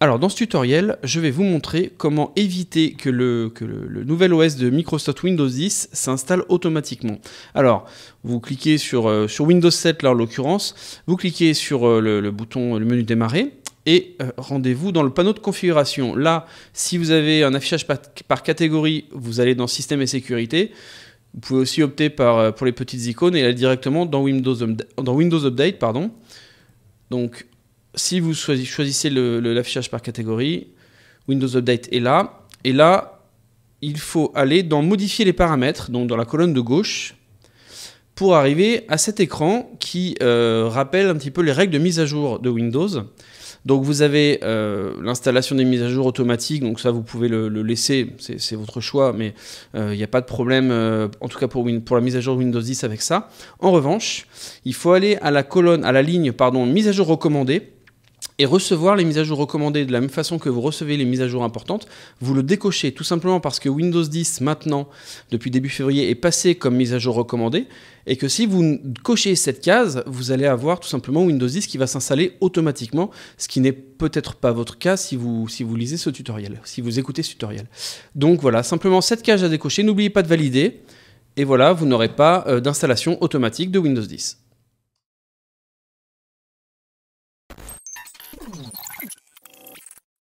Alors dans ce tutoriel, je vais vous montrer comment éviter que le, nouvel OS de Microsoft Windows 10 s'installe automatiquement. Alors, vous cliquez sur, euh, sur Windows 7 là en l'occurrence, vous cliquez sur euh, le, bouton, le menu démarrer, et euh, rendez-vous dans le panneau de configuration. Là, si vous avez un affichage par, catégorie, vous allez dans Système et Sécurité. Vous pouvez aussi opter par, pour les petites icônes et aller directement dans Windows, dans Windows Update. Pardon. Donc, si vous choisissez l'affichage par catégorie, Windows Update est là. Et là, il faut aller dans Modifier les paramètres, donc dans la colonne de gauche, pour arriver à cet écran qui euh, rappelle un petit peu les règles de mise à jour de Windows. Donc vous avez euh, l'installation des mises à jour automatiques, donc ça vous pouvez le, laisser, c'est votre choix, mais euh, il n'y a pas de problème, en tout cas pour, la mise à jour Windows 10 avec ça. En revanche, il faut aller à la colonne, à la ligne, pardon, mise à jour recommandée, et recevoir les mises à jour recommandées de la même façon que vous recevez les mises à jour importantes, vous le décochez tout simplement parce que Windows 10 maintenant, depuis début février, est passé comme mise à jour recommandée et que si vous cochez cette case, vous allez avoir tout simplement Windows 10 qui va s'installer automatiquement, ce qui n'est peut-être pas votre cas si vous, si vous lisez ce tutoriel, si vous écoutez ce tutoriel. Donc voilà, simplement cette case à décocher, n'oubliez pas de valider et voilà, vous n'aurez pas euh, d'installation automatique de Windows 10. Mm-hmm.